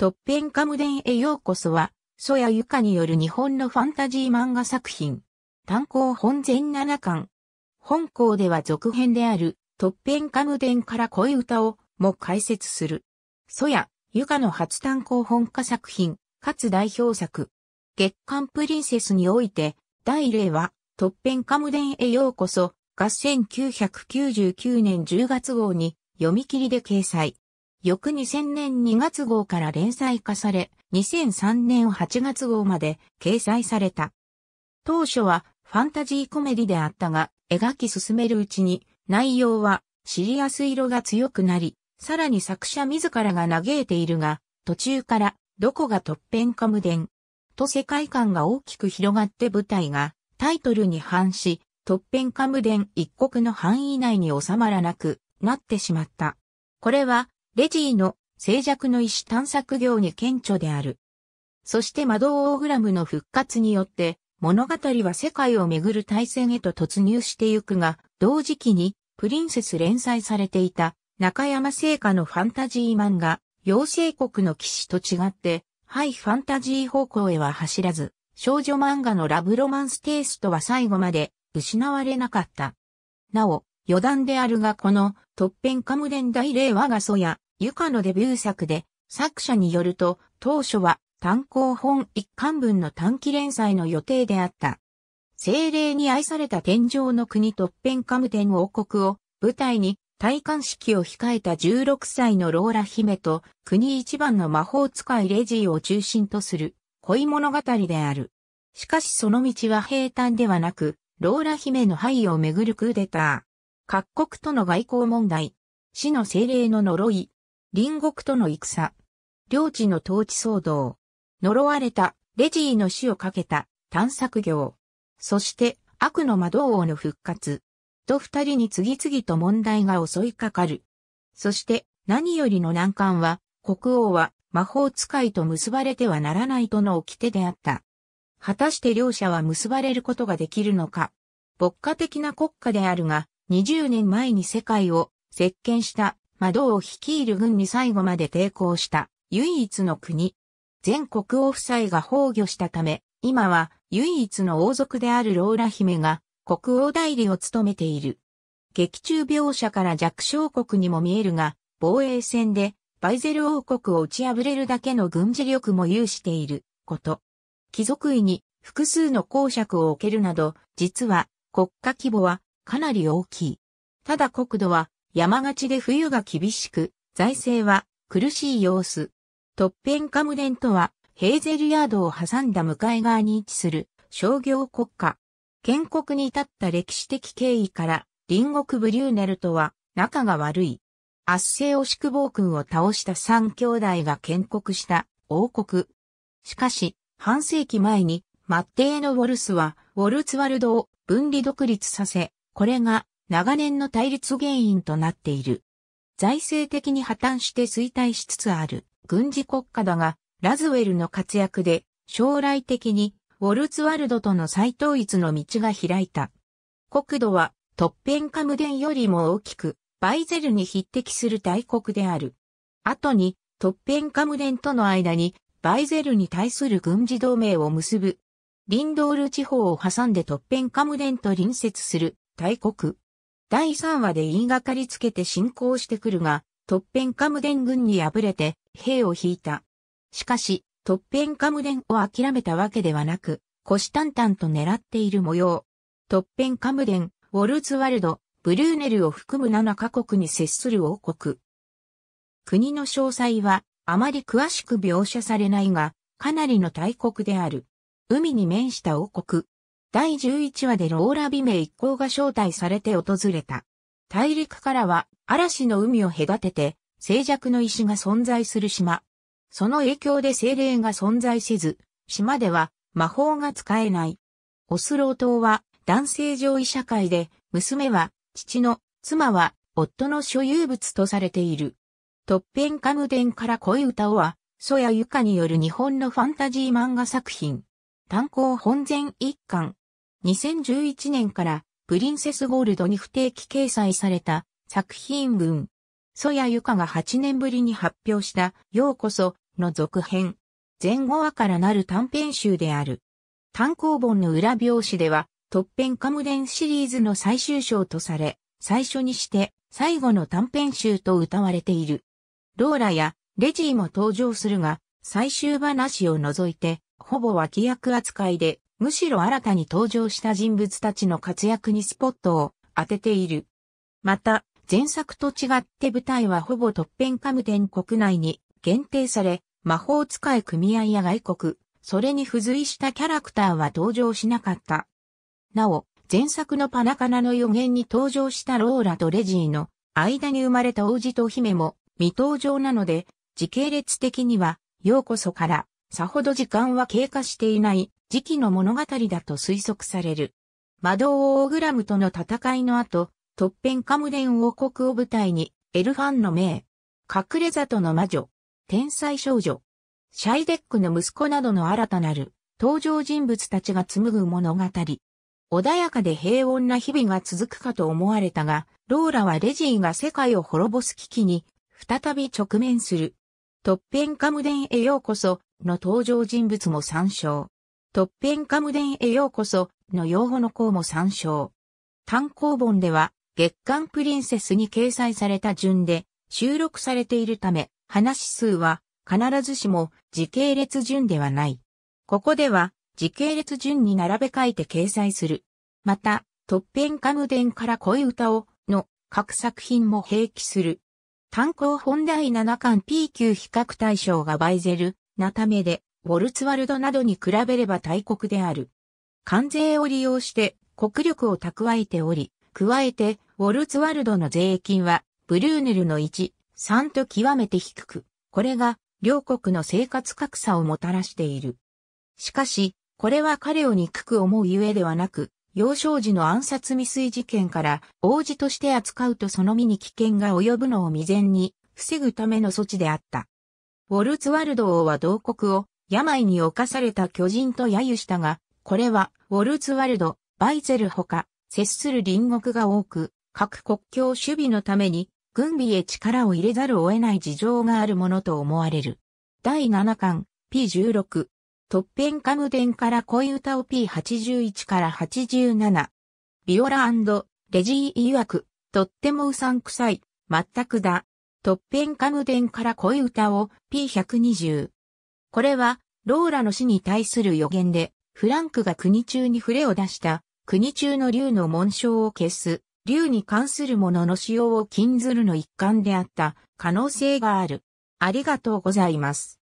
トッペンカムデンへようこそは、ソヤユカによる日本のファンタジー漫画作品。単行本全7巻。本校では続編である、トッペンカムデンから恋歌をも解説する。ソヤ、ユカの初単行本化作品、かつ代表作。月刊プリンセスにおいて、第0話、トッペンカムデンへようこそ、合1999年10月号に読み切りで掲載。翌2000年2月号から連載化され、2003年8月号まで掲載された。当初はファンタジーコメディであったが、描き進めるうちに内容はシリアス色が強くなり、さらに作者自らが嘆いているが、途中からどこがトッペンか無伝と世界観が大きく広がって舞台がタイトルに反し、トッペンカムデン一国の範囲内に収まらなくなってしまった。これはレジーの静寂の石探索業に顕著である。そしてマドオーグラムの復活によって、物語は世界をめぐる大戦へと突入してゆくが、同時期にプリンセス連載されていた中山聖火のファンタジー漫画、妖精国の騎士と違って、ハイファンタジー方向へは走らず、少女漫画のラブロマンステイストは最後まで失われなかった。なお、余談であるがこの、トッペンカムデン大令和画祖や、ゆかのデビュー作で、作者によると、当初は単行本一巻分の短期連載の予定であった。精霊に愛された天上の国トッペンカムテン王国を舞台に戴冠式を控えた16歳のローラ姫と国一番の魔法使いレジーを中心とする恋物語である。しかしその道は平坦ではなく、ローラ姫の灰をめぐるクーデター。各国との外交問題、死の精霊の呪い、隣国との戦。領地の統治騒動。呪われた、レジーの死をかけた、探索業。そして、悪の魔道王の復活。と二人に次々と問題が襲いかかる。そして、何よりの難関は、国王は魔法使いと結ばれてはならないとの掟であった。果たして両者は結ばれることができるのか。牧歌的な国家であるが、20年前に世界を席巻した窓を率いる軍に最後まで抵抗した唯一の国。全国王夫妻が崩御したため、今は唯一の王族であるローラ姫が国王代理を務めている。劇中描写から弱小国にも見えるが、防衛戦でバイゼル王国を打ち破れるだけの軍事力も有していること。貴族位に複数の公爵を置けるなど、実は国家規模はかなり大きい。ただ国土は山勝ちで冬が厳しく、財政は苦しい様子。トッペンカムデンとは、ヘーゼルヤードを挟んだ向かい側に位置する商業国家。建国に至った歴史的経緯から、隣国ブリューネルとは仲が悪い。圧政オシクボー君を倒した三兄弟が建国した王国。しかし、半世紀前にマッテーのウォルスは、ウォルツワルドを分離独立させ、これが長年の対立原因となっている。財政的に破綻して衰退しつつある軍事国家だが、ラズウェルの活躍で将来的にウォルツワルドとの再統一の道が開いた。国土はトッペンカムデンよりも大きく、バイゼルに匹敵する大国である。後にトッペンカムデンとの間にバイゼルに対する軍事同盟を結ぶ。リンドール地方を挟んでトッペンカムデンと隣接する大国。第3話で言いがかりつけて進行してくるが、トッペンカムデン軍に敗れて兵を引いた。しかし、トッペンカムデンを諦めたわけではなく、腰淡々と狙っている模様。トッペンカムデン、ウォルツワルド、ブルーネルを含む7カ国に接する王国。国の詳細はあまり詳しく描写されないが、かなりの大国である。海に面した王国、第11話でローラ・美名一行が招待されて訪れた。大陸からは嵐の海を隔てて静寂の石が存在する島。その影響で精霊が存在せず、島では魔法が使えない。オスロー島は男性上位社会で、娘は父の、妻は夫の所有物とされている。トッペンカムデンから恋歌をは、ソヤユカによる日本のファンタジー漫画作品。単行本前一巻、2011年からプリンセスゴールドに不定期掲載された作品群。ソヤユカが8年ぶりに発表したようこその続編。前後話からなる短編集である。単行本の裏表紙では、トッペンカムデンシリーズの最終章とされ、最初にして最後の短編集と歌われている。ローラやレジーも登場するが、最終話を除いて、ほぼ脇役扱いでむしろ新たに登場した人物たちの活躍にスポットを当てている。また、前作と違って舞台はほぼトッペンカムテン国内に限定され、魔法使い組合や外国、それに付随したキャラクターは登場しなかった。なお、前作のパナカナの予言に登場したローラとレジーの間に生まれた王子と姫も未登場なので、時系列的には、ようこそから、さほど時間は経過していない時期の物語だと推測される。魔導王グラムとの戦いの後、トッペンカムデン王国を舞台に、エルファンの名、隠れ里の魔女、天才少女、シャイデックの息子などの新たなる登場人物たちが紡ぐ物語。穏やかで平穏な日々が続くかと思われたが、ローラはレジーが世界を滅ぼす危機に、再び直面する。トッペンカムデンへようこその登場人物も参照。トッペンカムデンへようこその用語の項も参照。単行本では月刊プリンセスに掲載された順で収録されているため話数は必ずしも時系列順ではない。ここでは時系列順に並べ替えて掲載する。また、トッペンカムデンから恋歌をの各作品も併記する。単行本第7巻 P 級比較対象がバイゼルなためで、ウォルツワルドなどに比べれば大国である。関税を利用して国力を蓄えており、加えて、ウォルツワルドの税金は、ブルーネルの1、3と極めて低く、これが、両国の生活格差をもたらしている。しかし、これは彼を憎く思うゆえではなく、幼少時の暗殺未遂事件から王子として扱うとその身に危険が及ぶのを未然に防ぐための措置であった。ウォルツワルド王は同国を病に侵された巨人と揶揄したが、これは、ウォルツワルド、バイゼルほか、接する隣国が多く、各国境守備のために、軍備へ力を入れざるを得ない事情があるものと思われる。第7巻、P16。トッペンカムデンから恋歌を P81 から87。ビオラレジー曰く、とってもうさんくさい、全くだ。トッペンカムデンから恋歌を P120。これは、ローラの死に対する予言で、フランクが国中に触れを出した、国中の竜の紋章を消す、竜に関するものの使用を禁ずるの一環であった可能性がある。ありがとうございます。